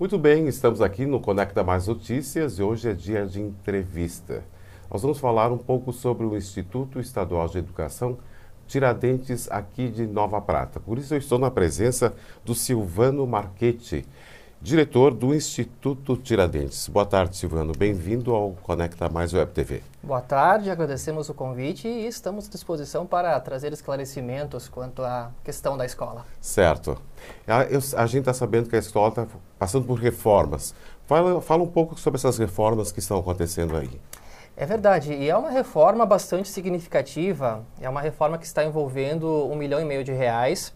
Muito bem, estamos aqui no Conecta Mais Notícias e hoje é dia de entrevista. Nós vamos falar um pouco sobre o Instituto Estadual de Educação Tiradentes aqui de Nova Prata. Por isso eu estou na presença do Silvano Marchetti diretor do Instituto Tiradentes. Boa tarde, Silvano. Bem-vindo ao Conecta Mais Web TV. Boa tarde, agradecemos o convite e estamos à disposição para trazer esclarecimentos quanto à questão da escola. Certo. A, eu, a gente está sabendo que a escola está passando por reformas. Fala, fala um pouco sobre essas reformas que estão acontecendo aí. É verdade, e é uma reforma bastante significativa. É uma reforma que está envolvendo um milhão e meio de reais.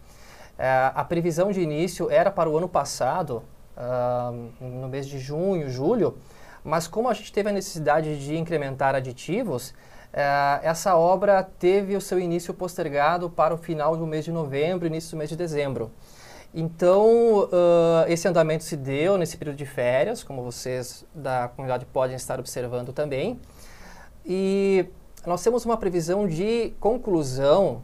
É, a previsão de início era para o ano passado, uh, no mês de junho, julho, mas como a gente teve a necessidade de incrementar aditivos, uh, essa obra teve o seu início postergado para o final do mês de novembro, início do mês de dezembro. Então, uh, esse andamento se deu nesse período de férias, como vocês da comunidade podem estar observando também. E nós temos uma previsão de conclusão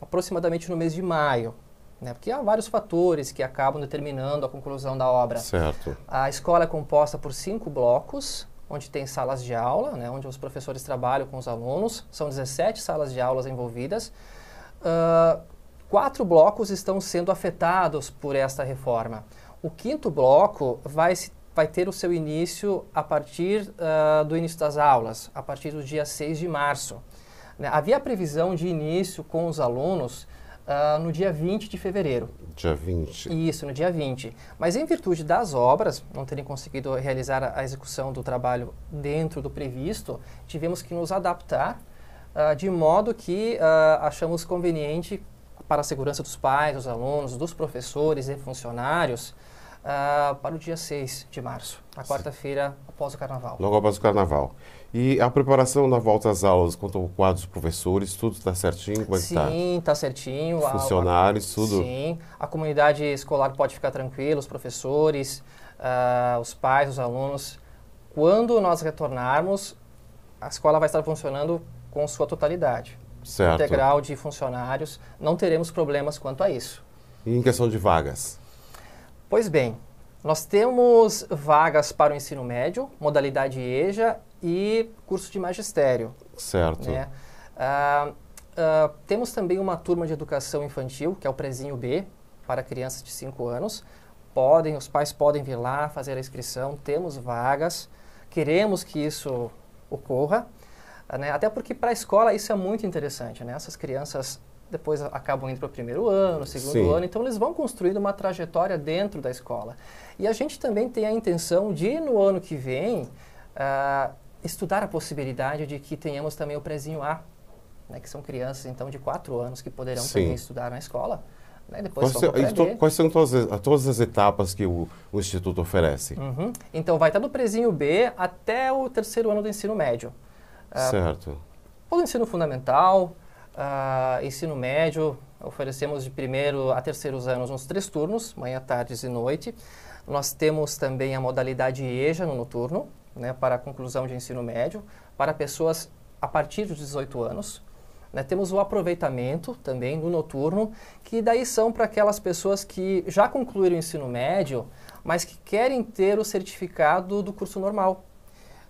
aproximadamente no mês de maio, né? Porque há vários fatores que acabam determinando a conclusão da obra. Certo. A escola é composta por cinco blocos, onde tem salas de aula, né, onde os professores trabalham com os alunos. São 17 salas de aulas envolvidas. Uh, quatro blocos estão sendo afetados por esta reforma. O quinto bloco vai, vai ter o seu início a partir uh, do início das aulas, a partir do dia 6 de março. Né, havia previsão de início com os alunos Uh, no dia 20 de fevereiro. Dia 20. Isso, no dia 20. Mas em virtude das obras, não terem conseguido realizar a, execução do trabalho dentro do previsto, tivemos que nos adaptar uh, de modo que uh, achamos conveniente para a segurança dos pais, dos alunos, dos professores e funcionários, uh, para o dia 6 de março, na quarta-feira após o Carnaval. Logo após o Carnaval. E a preparação da volta às aulas, quanto ao quadro dos professores, tudo está certinho? Como é tá? Sim, está tá certinho. Funcionários, a, tudo? Sim, a comunidade escolar pode ficar tranquila, os professores, uh, os pais, os alunos. Quando nós retornarmos, a escola vai estar funcionando com sua totalidade. Certo. Integral de funcionários, não teremos problemas quanto a isso. E em questão de vagas? Pois bem, nós temos vagas para o ensino médio, modalidade EJA e curso de magistério. Certo. Né? Ah, ah, temos também uma turma de educação infantil, que é o Prezinho B, para crianças de 5 anos. Podem, os pais podem vir lá fazer a inscrição, temos vagas, queremos que isso ocorra. Né? Até porque para a escola isso é muito interessante, né? Essas crianças depois acabam indo para o primeiro ano, segundo Sim. ano, então eles vão construindo uma trajetória dentro da escola. E a gente também tem a intenção de, no ano que vem, uh, estudar a possibilidade de que tenhamos também o prezinho A, né, que são crianças então de 4 anos que poderão Sim. também estudar na escola. Né, depois quais, quais são todas as, todas as etapas que o, o Instituto oferece? Uhum. Então, vai estar do prezinho B até o terceiro ano do ensino médio. Uh, certo. Ou do ensino fundamental, Uh, ensino médio, oferecemos de primeiro a terceiros anos nos três turnos, manhã, tardes e noite. Nós temos também a modalidade EJA no noturno, né, para a conclusão de ensino médio, para pessoas a partir dos 18 anos. Né, temos o aproveitamento também no noturno, que daí são para aquelas pessoas que já concluíram o ensino médio, mas que querem ter o certificado do curso normal.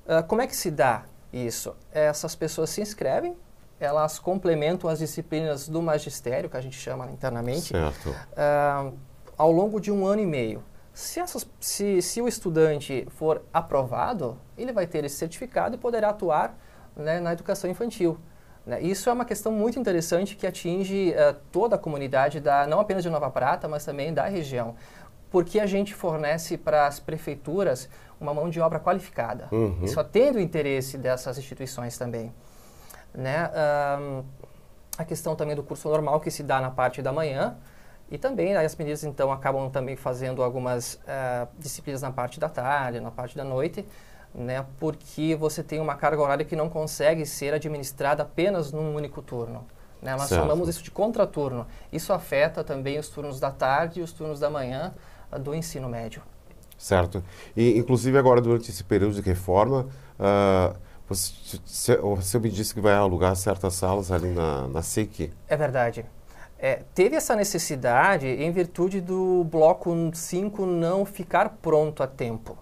Uh, como é que se dá isso? Essas pessoas se inscrevem elas complementam as disciplinas do magistério, que a gente chama internamente, uh, ao longo de um ano e meio. Se, essas, se, se, o estudante for aprovado, ele vai ter esse certificado e poderá atuar né, na educação infantil. Né. Isso é uma questão muito interessante que atinge uh, toda a comunidade, da, não apenas de Nova Prata, mas também da região. Porque a gente fornece para as prefeituras uma mão de obra qualificada. Uhum. Só tendo o interesse dessas instituições também né? Um, a questão também do curso normal que se dá na parte da manhã e também as meninas então acabam também fazendo algumas uh, disciplinas na parte da tarde, na parte da noite, né? Porque você tem uma carga horária que não consegue ser administrada apenas num único turno. Né? Nós certo. chamamos isso de contraturno. Isso afeta também os turnos da tarde e os turnos da manhã uh, do ensino médio. Certo. E, inclusive, agora, durante esse período de reforma, uh, você, você me disse que vai alugar certas salas ali na, na SIC. É verdade. É, teve essa necessidade em virtude do bloco 5 não ficar pronto a tempo.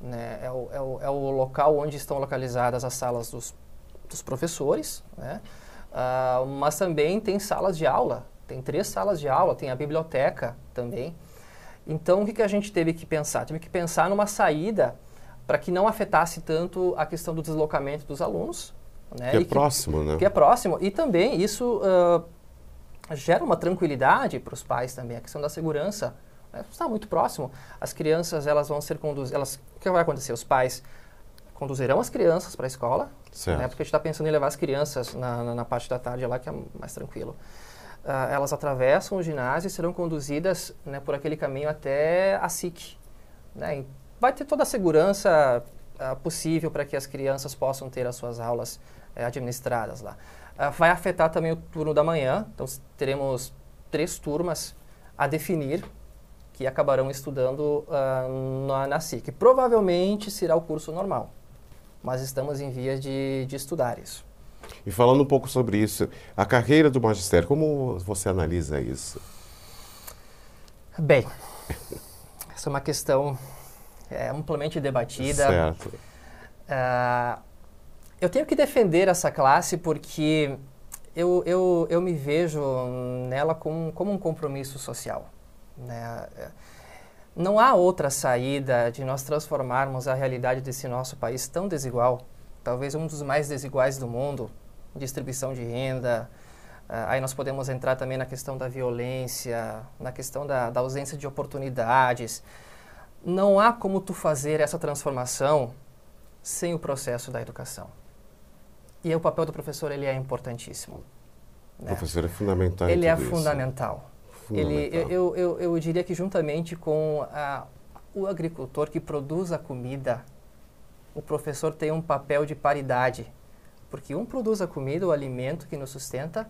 Né? É, o, é, o, é, o, local onde estão localizadas as salas dos, dos professores, né? uh, mas também tem salas de aula, tem três salas de aula, tem a biblioteca também. Então, o que, que a gente teve que pensar? Teve que pensar numa saída para que não afetasse tanto a questão do deslocamento dos alunos. Né? Que é que, próximo, né? Que é próximo. E também isso uh, gera uma tranquilidade para os pais também, a questão da segurança. Né? Está muito próximo. As crianças, elas vão ser conduzidas... O que vai acontecer? Os pais conduzirão as crianças para a escola, né? porque a gente está pensando em levar as crianças na, na, na, parte da tarde lá, que é mais tranquilo. Uh, elas atravessam o ginásio e serão conduzidas né, por aquele caminho até a SIC. Né? vai ter toda a segurança uh, possível para que as crianças possam ter as suas aulas uh, administradas lá. Uh, vai afetar também o turno da manhã, então teremos três turmas a definir que acabarão estudando ah, na, na SIC. Provavelmente será o curso normal, mas estamos em vias de, de estudar isso. E falando um pouco sobre isso, a carreira do magistério, como você analisa isso? Bem, essa é uma questão é amplamente debatida. Certo. Uh, eu tenho que defender essa classe porque eu, eu, eu me vejo nela como, como um compromisso social. Né? Não há outra saída de nós transformarmos a realidade desse nosso país tão desigual, talvez um dos mais desiguais do mundo, distribuição de renda. Uh, aí nós podemos entrar também na questão da violência, na questão da, da ausência de oportunidades não há como tu fazer essa transformação sem o processo da educação. E o papel do professor ele é importantíssimo. O né? professor é fundamental. Ele é fundamental. Ele, eu, eu, eu diria que juntamente com a, o agricultor que produz a comida, o professor tem um papel de paridade, porque um produz a comida, o alimento que nos sustenta,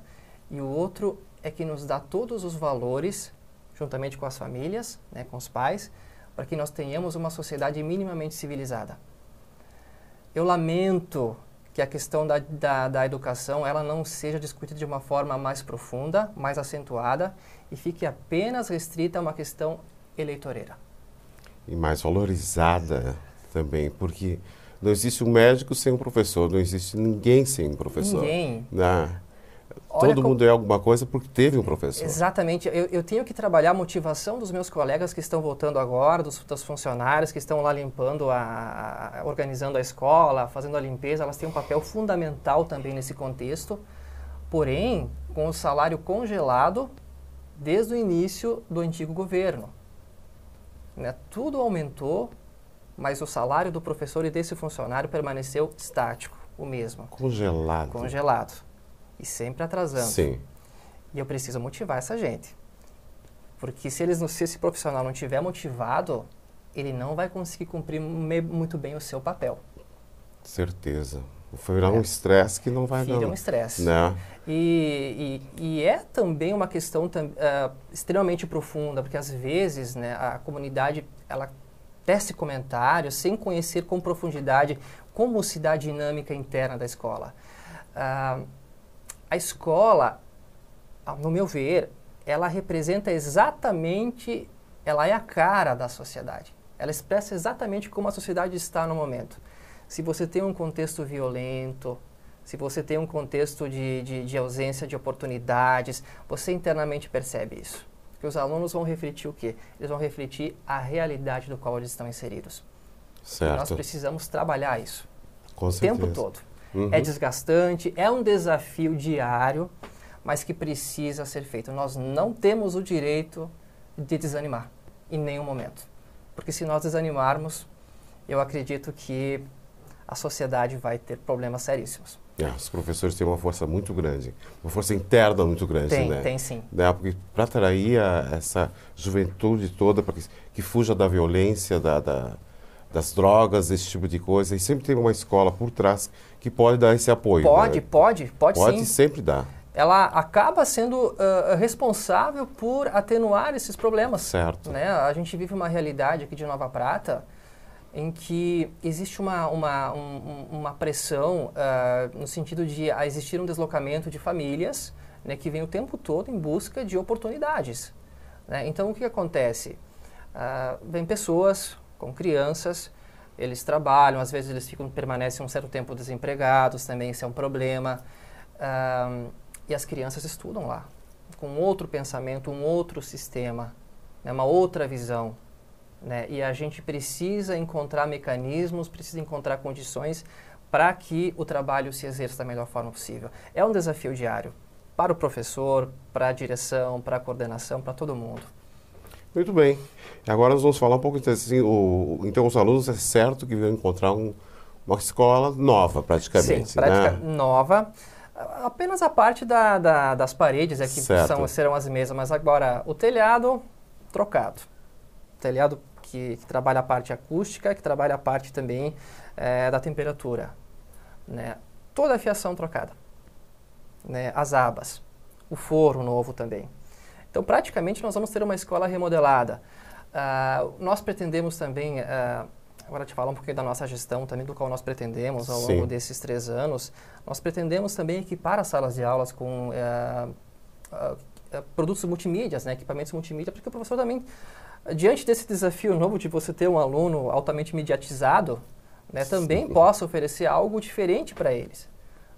e o outro é que nos dá todos os valores, juntamente com as famílias, né, com os pais, para que nós tenhamos uma sociedade minimamente civilizada. Eu lamento que a questão da, da, da, educação ela não seja discutida de uma forma mais profunda, mais acentuada e fique apenas restrita a uma questão eleitoreira. E mais valorizada também, porque não existe um médico sem um professor, não existe ninguém sem um professor. Ninguém. Não. Né? Todo como... mundo é alguma coisa porque teve um professor. Exatamente. Eu, eu, tenho que trabalhar a motivação dos meus colegas que estão voltando agora, dos, dos funcionários que estão lá limpando, a, a, organizando a escola, fazendo a limpeza. Elas têm um papel fundamental também nesse contexto. Porém, com o salário congelado desde o início do antigo governo. Né? Tudo aumentou, mas o salário do professor e desse funcionário permaneceu estático, o mesmo. Congelado. Congelado e sempre atrasando. Sim. E eu preciso motivar essa gente. Porque se, eles, se esse profissional não tiver motivado, ele não vai conseguir cumprir muito bem o seu papel. Certeza. Foi virar é. um estresse que não vai Vira dar. um estresse. Né? E, e, e, é também uma questão uh, extremamente profunda, porque às vezes né, a comunidade ela tece comentários sem conhecer com profundidade como se dá a dinâmica interna da escola. Uh, a escola, no meu ver, ela representa exatamente, ela é a cara da sociedade. Ela expressa exatamente como a sociedade está no momento. Se você tem um contexto violento, se você tem um contexto de, de, de ausência de oportunidades, você internamente percebe isso. Que os alunos vão refletir o quê? Eles vão refletir a realidade do qual eles estão inseridos. Certo. E nós precisamos trabalhar isso. Com o certeza. tempo todo uhum. é desgastante, é um desafio diário, mas que precisa ser feito. Nós não temos o direito de desanimar em nenhum momento. Porque se nós desanimarmos, eu acredito que a sociedade vai ter problemas seríssimos. É, os professores têm uma força muito grande, uma força interna muito grande, tem, né? Tem, sim. Né? Porque para atrair a, essa juventude toda, para que, que, fuja da violência, da, da das drogas, esse tipo de coisa. E sempre tem uma escola por trás que pode dar esse apoio. Pode, né? pode, pode, pode sim. sempre dar. Ela acaba sendo uh, responsável por atenuar esses problemas. Certo. Né? A gente vive uma realidade aqui de Nova Prata em que existe uma, uma, um, uma pressão uh, no sentido de existir um deslocamento de famílias né, que vem o tempo todo em busca de oportunidades. Né? Então, o que acontece? Uh, vem pessoas com crianças, eles trabalham, às vezes eles ficam, permanecem um certo tempo desempregados, também isso é um problema. Um, e as crianças estudam lá, com outro pensamento, um outro sistema, né, uma outra visão. Né? E a gente precisa encontrar mecanismos, precisa encontrar condições para que o trabalho se exerça da melhor forma possível. É um desafio diário para o professor, para a direção, para a coordenação, para todo mundo. Muito bem. Agora nós vamos falar um pouco assim, o, então os alunos é certo que vão encontrar um, uma escola nova praticamente, Sim, prática né? nova. Apenas a parte da, da, das paredes é que são, serão as mesmas, mas agora o telhado trocado. O telhado que, que, trabalha a parte acústica, que trabalha a parte também é, da temperatura. Né? Toda a fiação trocada. Né? As abas. O forro novo também. Então, praticamente, nós vamos ter uma escola remodelada. Uh, nós pretendemos também, uh, agora te falar um pouquinho da nossa gestão, também do qual nós pretendemos ao Sim. longo desses três anos, nós pretendemos também equipar as salas de aulas com uh, produtos multimídias, né, equipamentos multimídia, porque o professor também, diante desse desafio novo de você ter um aluno altamente mediatizado, né, também Sim. possa oferecer algo diferente para eles.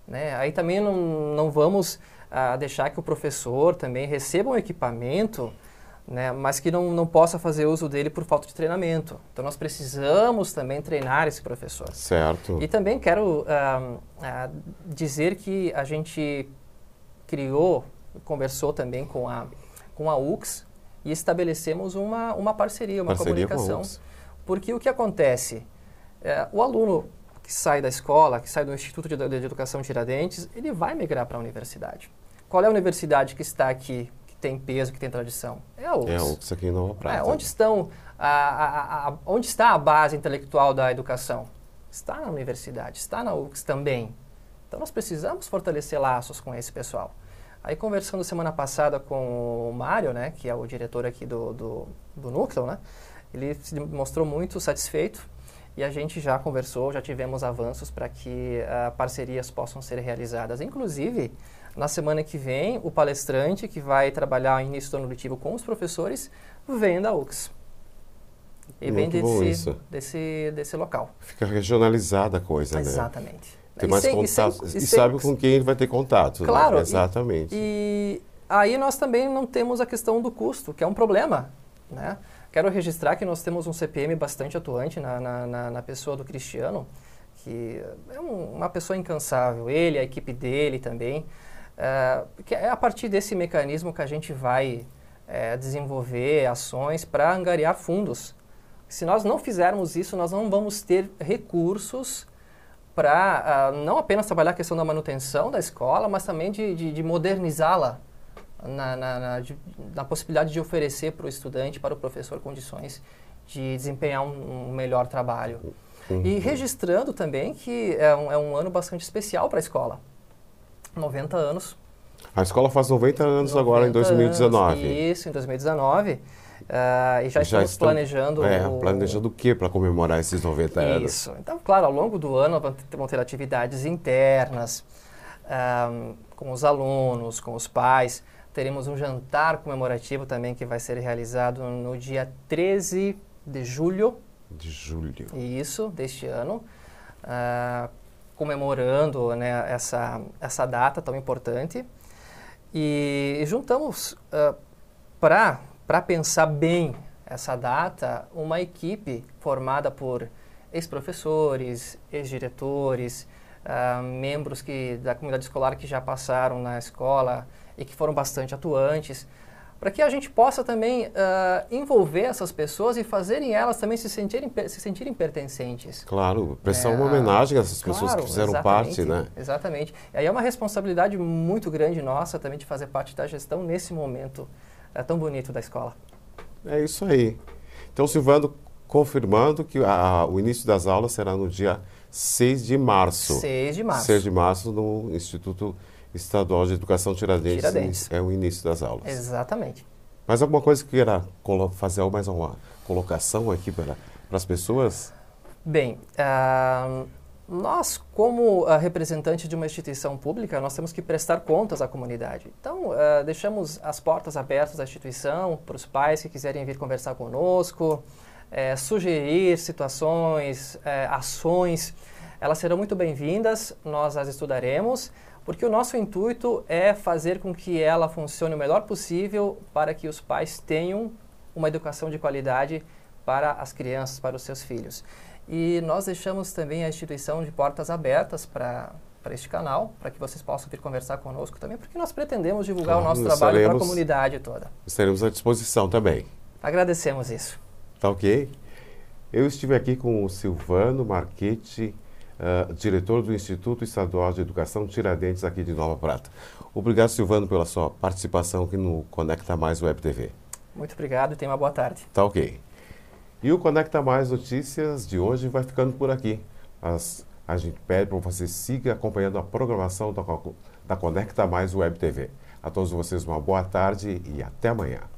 Né? Aí também não, não vamos a deixar que o professor também receba um equipamento, né, mas que não, não possa fazer uso dele por falta de treinamento. Então, nós precisamos também treinar esse professor. Certo. E também quero dizer que a gente criou, conversou também com a, com a UX e estabelecemos uma, uma parceria, uma parceria comunicação. Porque o que acontece? É, o aluno que sai da escola, que sai do Instituto de, de Educação Tiradentes, ele vai migrar para a universidade qual é a universidade que está aqui, que tem peso, que tem tradição? É a Ux. É a UFRGS aqui em Nova é, Prata. É, onde, estão a, a, a, onde está a base intelectual da educação? Está na universidade, está na Ux também. Então nós precisamos fortalecer laços com esse pessoal. Aí conversando semana passada com o Mário, né, que é o diretor aqui do, do, do Núcleo, né, ele se mostrou muito satisfeito e a gente já conversou, já tivemos avanços para que uh, parcerias possam ser realizadas. Inclusive, na semana que vem, o palestrante que vai trabalhar em início letivo com os professores vem da UX. E vem desse, desse, desse local. Fica regionalizada a coisa, né? Exatamente. Tem mais sem, contato. E, sem, e sabe com quem ele vai ter contato. Né? Claro. Né? Exatamente. E, e, aí nós também não temos a questão do custo, que é um problema. Né? Quero registrar que nós temos um CPM bastante atuante na, na, na, na pessoa do Cristiano, que é um, uma pessoa incansável. Ele, a equipe dele também. Ah, que é a partir desse mecanismo que a gente vai é, desenvolver ações para angariar fundos. Se nós não fizermos isso, nós não vamos ter recursos para uh, ah, não apenas trabalhar a questão da manutenção da escola, mas também de, de, de modernizá-la na, na, na, na, possibilidade de oferecer para o estudante, para o professor, condições de desempenhar um, um melhor trabalho. Uhum. E registrando também que é um, é um ano bastante especial para a escola. 90 anos. A escola faz 90 anos 90 agora, em 2019. Anos, isso, em 2019. Uh, ah, e já, já estamos planejando. É, o... planejando o que para comemorar esses 90 anos? Isso. Então, claro, ao longo do ano vão ter atividades internas ah, com os alunos, com os pais. Teremos um jantar comemorativo também que vai ser realizado no dia 13 de julho. De julho. Isso, deste ano. Uh, comemorando né, essa, essa data tão importante. E, juntamos uh, ah, para pensar bem essa data uma equipe formada por ex-professores, ex-diretores, uh, membros que, da comunidade escolar que já passaram na escola e que foram bastante atuantes para que a gente possa também uh, envolver essas pessoas e fazerem elas também se sentirem, se sentirem pertencentes. Claro, prestar é, uma homenagem a essas claro, pessoas que fizeram parte, né? Exatamente. E aí é uma responsabilidade muito grande nossa também de fazer parte da gestão nesse momento eh, tão bonito da escola. É isso aí. Então, Silvano, confirmando que a, o início das aulas será no dia 6 de março. 6 de março. 6 de março no Instituto Estadual de Educação Tiradentes, Tiradentes. é o início das aulas. Exatamente. Mais alguma coisa que queira fazer mais uma colocação aqui para, para as pessoas? Bem, uh, nós como uh, representante de uma instituição pública, nós temos que prestar contas à comunidade. Então, uh, deixamos as portas abertas à instituição, para os pais que quiserem vir conversar conosco, eh, sugerir situações, eh, ações, elas serão muito bem-vindas, nós as estudaremos. Porque o nosso intuito é fazer com que ela funcione o melhor possível para que os pais tenham uma educação de qualidade para as crianças, para os seus filhos. E nós deixamos também a instituição de portas abertas para para este canal, para que vocês possam vir conversar conosco também, porque nós pretendemos divulgar claro, o então, nosso trabalho para a comunidade toda. Estaremos à disposição também. Agradecemos isso. Tá ok. Eu estive aqui com o Silvano Marchetti eh, diretor do Instituto Estadual de Educação Tiradentes, aqui de Nova Prata. Obrigado, Silvano, pela sua participação aqui no Conecta Mais Web TV. Muito obrigado e tenha uma boa tarde. Tá ok. E o Conecta Mais Notícias de hoje vai ficando por aqui. As, a gente pede para você siga acompanhando a programação da, da Conecta Mais Web TV. A todos vocês uma boa tarde e até amanhã.